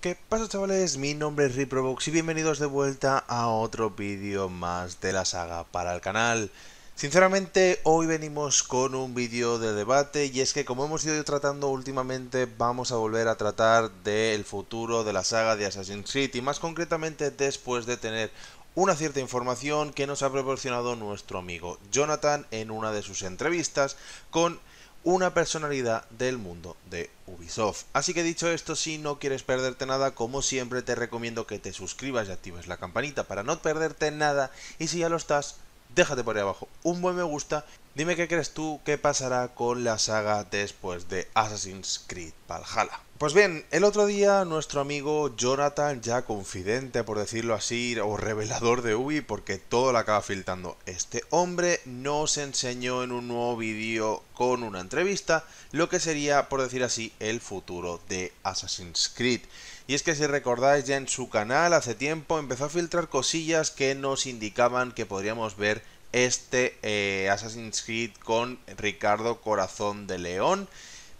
¿Qué pasa chavales? Mi nombre es Riprobox y bienvenidos de vuelta a otro vídeo más de la saga para el canal. Sinceramente hoy venimos con un vídeo de debate y es que como hemos ido tratando últimamente vamos a volver a tratar del futuro de la saga de Assassin's Creed y más concretamente después de tener una cierta información que nos ha proporcionado nuestro amigo Jonathan en una de sus entrevistas con una personalidad del mundo de Ubisoft. Así que dicho esto, si no quieres perderte nada, como siempre te recomiendo que te suscribas y actives la campanita para no perderte nada y si ya lo estás, déjate por ahí abajo un buen me gusta. Dime qué crees tú que pasará con la saga después de Assassin's Creed Valhalla. Pues bien, el otro día nuestro amigo Jonathan, ya confidente por decirlo así, o revelador de Ubi, porque todo lo acaba filtrando este hombre, nos enseñó en un nuevo vídeo con una entrevista lo que sería, por decir así, el futuro de Assassin's Creed. Y es que si recordáis ya en su canal hace tiempo empezó a filtrar cosillas que nos indicaban que podríamos ver este eh, Assassin's Creed con Ricardo Corazón de León.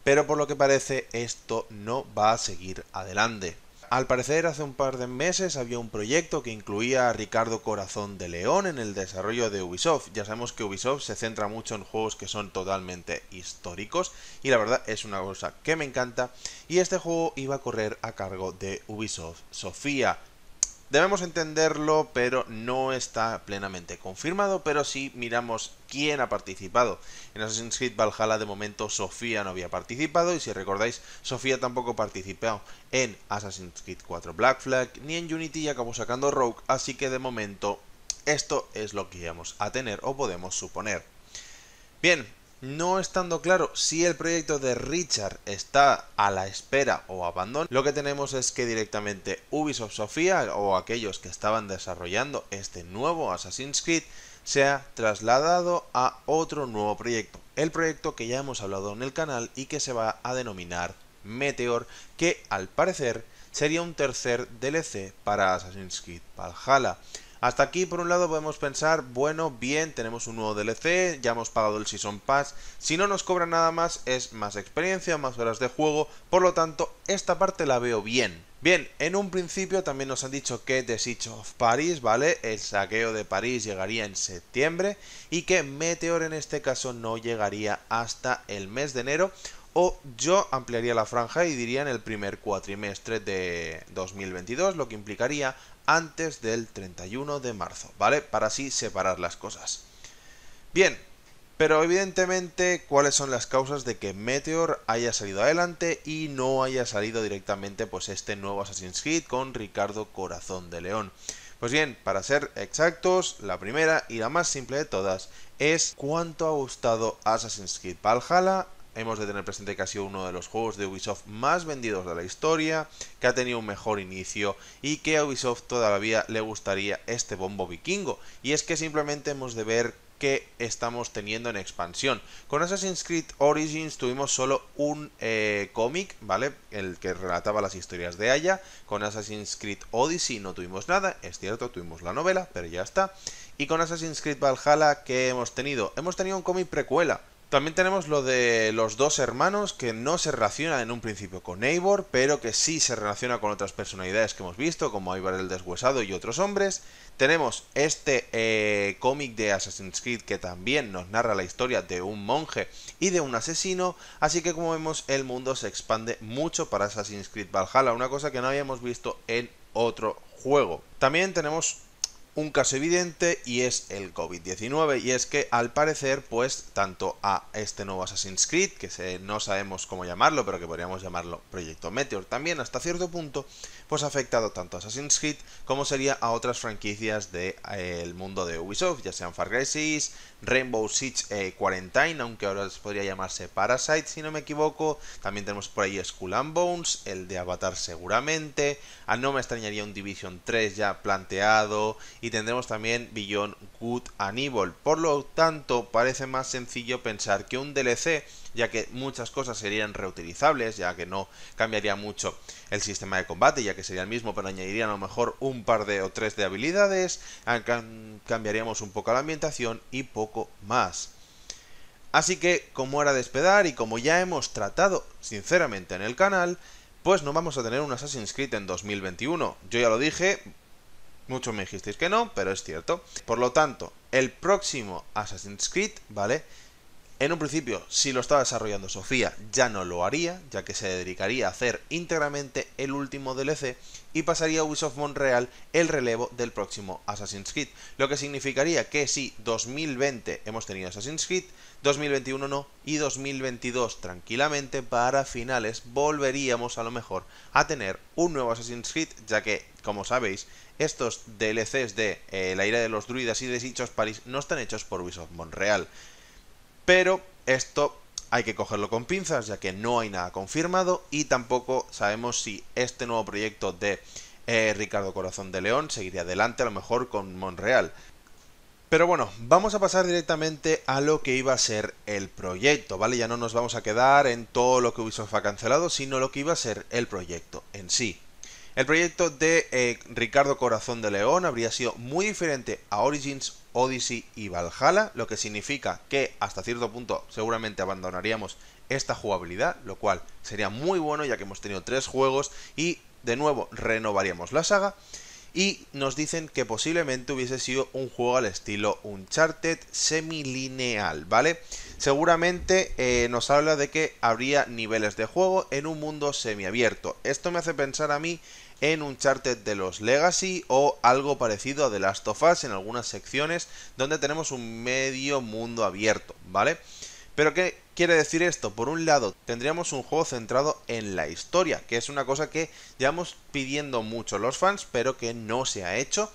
Pero por lo que parece esto no va a seguir adelante. Al parecer, hace un par de meses había un proyecto que incluía a Ricardo Corazón de León en el desarrollo de Ubisoft. Ya sabemos que Ubisoft se centra mucho en juegos que son totalmente históricos y la verdad es una cosa que me encanta. Y este juego iba a correr a cargo de Ubisoft Sofía. Debemos entenderlo, pero no está plenamente confirmado. Pero si sí miramos quién ha participado en Assassin's Creed Valhalla, de momento Sofía no había participado. Y si recordáis, Sofía tampoco participó en Assassin's Creed 4 Black Flag ni en Unity y acabó sacando Rogue. Así que de momento, esto es lo que íbamos a tener o podemos suponer. Bien, no estando claro si el proyecto de Richard está a la espera o abandono, lo que tenemos es que directamente Ubisoft Sofía o aquellos que estaban desarrollando este nuevo Assassin's Creed se ha trasladado a otro nuevo proyecto, el proyecto que ya hemos hablado en el canal y que se va a denominar Meteor, que al parecer sería un tercer DLC para Assassin's Creed Valhalla. Hasta aquí, por un lado, podemos pensar, bueno, bien, tenemos un nuevo DLC, ya hemos pagado el Season Pass, si no nos cobra nada más es más experiencia, más horas de juego, por lo tanto, esta parte la veo bien. Bien, en un principio también nos han dicho que The Siege of Paris, ¿vale? El saqueo de París llegaría en septiembre y que Meteor en este caso no llegaría hasta el mes de enero o yo ampliaría la franja y diría en el primer cuatrimestre de 2022, lo que implicaría antes del 31 de marzo, ¿vale? Para así separar las cosas. Bien, pero evidentemente, ¿cuáles son las causas de que Meteor haya salido adelante y no haya salido directamente pues este nuevo Assassin's Creed con Ricardo Corazón de León? Pues bien, para ser exactos, la primera y la más simple de todas es cuánto ha gustado Assassin's Creed Valhalla hemos de tener presente que ha sido uno de los juegos de Ubisoft más vendidos de la historia, que ha tenido un mejor inicio y que a Ubisoft todavía le gustaría este bombo vikingo. Y es que simplemente hemos de ver que estamos teniendo en expansión. Con Assassin's Creed Origins tuvimos solo un eh, cómic, ¿vale? El que relataba las historias de Aya. Con Assassin's Creed Odyssey no tuvimos nada, es cierto, tuvimos la novela, pero ya está. Y con Assassin's Creed Valhalla, ¿qué hemos tenido? Hemos tenido un cómic precuela también tenemos lo de los dos hermanos que no se relaciona en un principio con Eivor, pero que sí se relaciona con otras personalidades que hemos visto, como Eivor el Deshuesado y otros hombres. Tenemos este eh, cómic de Assassin's Creed que también nos narra la historia de un monje y de un asesino, así que como vemos el mundo se expande mucho para Assassin's Creed Valhalla, una cosa que no habíamos visto en otro juego. También tenemos un caso evidente y es el COVID-19 y es que al parecer pues tanto a este nuevo Assassin's Creed que no sabemos cómo llamarlo pero que podríamos llamarlo Proyecto Meteor también hasta cierto punto pues ha afectado tanto a Assassin's Creed como sería a otras franquicias del de, eh, mundo de Ubisoft ya sean Far Cry 6, Rainbow Siege eh, Quarantine aunque ahora podría llamarse Parasite si no me equivoco también tenemos por ahí Skull and Bones el de Avatar seguramente a ah, no me extrañaría un Division 3 ya planteado y tendremos también Beyond Good and Por lo tanto, parece más sencillo pensar que un DLC, ya que muchas cosas serían reutilizables, ya que no cambiaría mucho el sistema de combate, ya que sería el mismo, pero añadirían a lo mejor un par de o tres de habilidades, cambiaríamos un poco la ambientación y poco más. Así que, como era de esperar y como ya hemos tratado sinceramente en el canal, pues no vamos a tener un Assassin's Creed en 2021. Yo ya lo dije, Muchos me dijisteis que no, pero es cierto. Por lo tanto, el próximo Assassin's Creed, ¿vale? En un principio, si lo estaba desarrollando Sofía, ya no lo haría, ya que se dedicaría a hacer íntegramente el último DLC y pasaría a Ubisoft Montreal el relevo del próximo Assassin's Creed, lo que significaría que si 2020 hemos tenido Assassin's Creed, 2021 no y 2022 tranquilamente para finales volveríamos a lo mejor a tener un nuevo Assassin's Creed, ya que, como sabéis, estos DLCs de eh, La ira de los druidas y de dichos Paris no están hechos por Ubisoft Montreal. Pero esto hay que cogerlo con pinzas, ya que no hay nada confirmado y tampoco sabemos si este nuevo proyecto de eh, Ricardo Corazón de León seguiría adelante a lo mejor con Monreal. Pero bueno, vamos a pasar directamente a lo que iba a ser el proyecto, ¿vale? Ya no nos vamos a quedar en todo lo que Ubisoft ha cancelado, sino lo que iba a ser el proyecto en sí. El proyecto de eh, Ricardo Corazón de León habría sido muy diferente a Origins, Odyssey y Valhalla, lo que significa que hasta cierto punto seguramente abandonaríamos esta jugabilidad, lo cual sería muy bueno ya que hemos tenido tres juegos y de nuevo renovaríamos la saga y nos dicen que posiblemente hubiese sido un juego al estilo Uncharted semilineal, ¿vale? Seguramente eh, nos habla de que habría niveles de juego en un mundo semiabierto. Esto me hace pensar a mí en Uncharted de los Legacy o algo parecido a The Last of Us en algunas secciones donde tenemos un medio mundo abierto, ¿vale? Pero que quiere decir esto? Por un lado, tendríamos un juego centrado en la historia, que es una cosa que llevamos pidiendo mucho los fans, pero que no se ha hecho.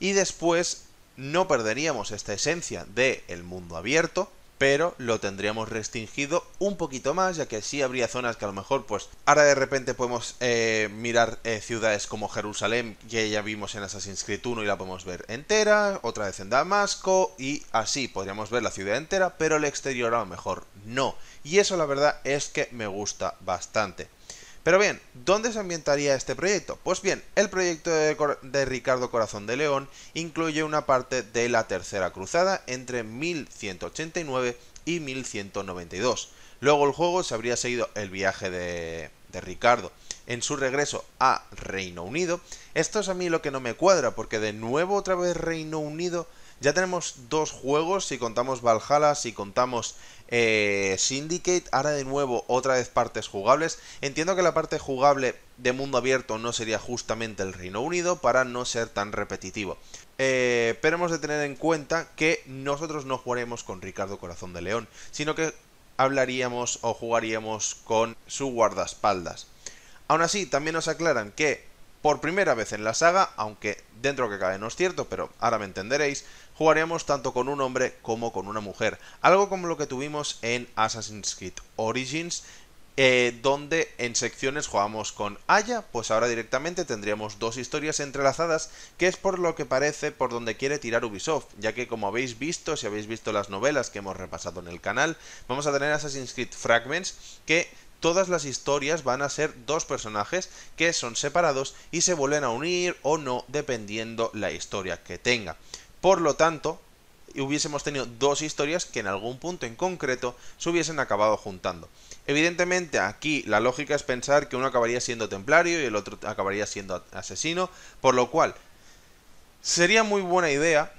Y después, no perderíamos esta esencia del mundo abierto, pero lo tendríamos restringido un poquito más, ya que sí habría zonas que a lo mejor, pues, ahora de repente podemos eh, mirar eh, ciudades como Jerusalén, que ya vimos en Assassin's Creed 1 y la podemos ver entera, otra vez en Damasco, y así podríamos ver la ciudad entera, pero el exterior a lo mejor no. Y eso la verdad es que me gusta bastante. Pero bien, ¿dónde se ambientaría este proyecto? Pues bien, el proyecto de, Ricardo Corazón de León incluye una parte de la Tercera Cruzada entre 1189 y 1192. Luego el juego se habría seguido el viaje de Ricardo en su regreso a Reino Unido. Esto es a mí lo que no me cuadra, porque de nuevo otra vez Reino Unido ya tenemos dos juegos, si contamos Valhalla, si contamos eh, Syndicate, ahora de nuevo otra vez partes jugables. Entiendo que la parte jugable de mundo abierto no sería justamente el Reino Unido para no ser tan repetitivo. Eh, pero hemos de tener en cuenta que nosotros no jugaremos con Ricardo Corazón de León, sino que hablaríamos o jugaríamos con su guardaespaldas. Aún así, también nos aclaran que por primera vez en la saga, aunque dentro que cae no es cierto, pero ahora me entenderéis, jugaríamos tanto con un hombre como con una mujer. Algo como lo que tuvimos en Assassin's Creed Origins, eh, donde en secciones jugamos con Aya, pues ahora directamente tendríamos dos historias entrelazadas, que es por lo que parece por donde quiere tirar Ubisoft, ya que como habéis visto, si habéis visto las novelas que hemos repasado en el canal, vamos a tener Assassin's Creed Fragments que todas las historias van a ser dos personajes que son separados y se vuelven a unir o no dependiendo la historia que tenga. Por lo tanto, hubiésemos tenido dos historias que en algún punto en concreto se hubiesen acabado juntando. Evidentemente aquí la lógica es pensar que uno acabaría siendo templario y el otro acabaría siendo asesino, por lo cual sería muy buena idea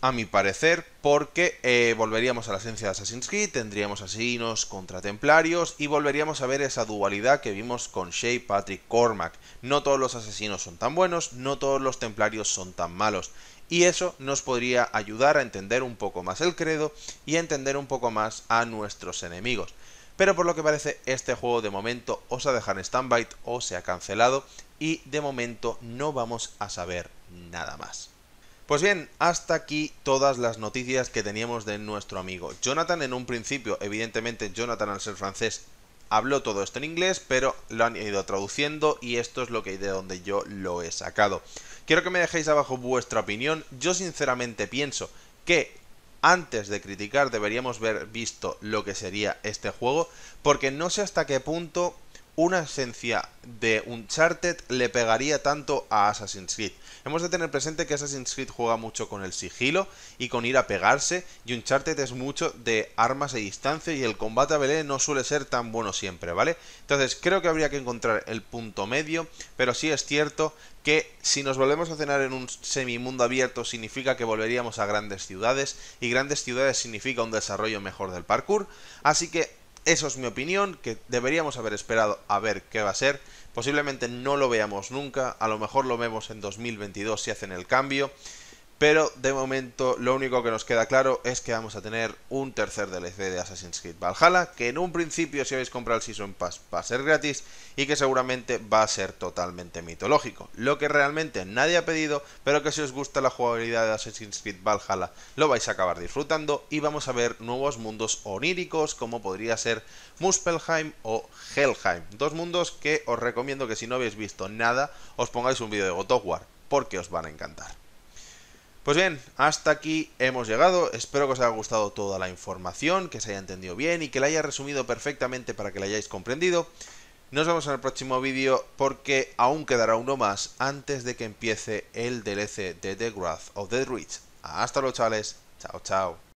a mi parecer, porque eh, volveríamos a la esencia de Assassin's Creed, tendríamos asesinos contra templarios y volveríamos a ver esa dualidad que vimos con Shea Patrick Cormac. No todos los asesinos son tan buenos, no todos los templarios son tan malos. Y eso nos podría ayudar a entender un poco más el credo y a entender un poco más a nuestros enemigos. Pero por lo que parece, este juego de momento o se ha dejado en stand-by o se ha cancelado y de momento no vamos a saber nada más. Pues bien, hasta aquí todas las noticias que teníamos de nuestro amigo Jonathan. En un principio, evidentemente, Jonathan al ser francés habló todo esto en inglés, pero lo han ido traduciendo y esto es lo que de donde yo lo he sacado. Quiero que me dejéis abajo vuestra opinión. Yo sinceramente pienso que antes de criticar deberíamos haber visto lo que sería este juego, porque no sé hasta qué punto una esencia de un Uncharted le pegaría tanto a Assassin's Creed. Hemos de tener presente que Assassin's Creed juega mucho con el sigilo y con ir a pegarse, y un Uncharted es mucho de armas a distancia y el combate a Belé no suele ser tan bueno siempre, ¿vale? Entonces creo que habría que encontrar el punto medio, pero sí es cierto que si nos volvemos a cenar en un semimundo abierto significa que volveríamos a grandes ciudades, y grandes ciudades significa un desarrollo mejor del parkour, así que eso es mi opinión, que deberíamos haber esperado a ver qué va a ser. Posiblemente no lo veamos nunca, a lo mejor lo vemos en 2022 si hacen el cambio. Pero de momento lo único que nos queda claro es que vamos a tener un tercer DLC de Assassin's Creed Valhalla, que en un principio si habéis comprado el Season Pass va a ser gratis y que seguramente va a ser totalmente mitológico. Lo que realmente nadie ha pedido, pero que si os gusta la jugabilidad de Assassin's Creed Valhalla lo vais a acabar disfrutando y vamos a ver nuevos mundos oníricos como podría ser Muspelheim o Helheim. Dos mundos que os recomiendo que si no habéis visto nada os pongáis un vídeo de God of War, porque os van a encantar. Pues bien, hasta aquí hemos llegado. Espero que os haya gustado toda la información, que se haya entendido bien y que la haya resumido perfectamente para que la hayáis comprendido. Nos vemos en el próximo vídeo porque aún quedará uno más antes de que empiece el DLC de The Wrath of the Druids. Hasta luego chavales, chao chao.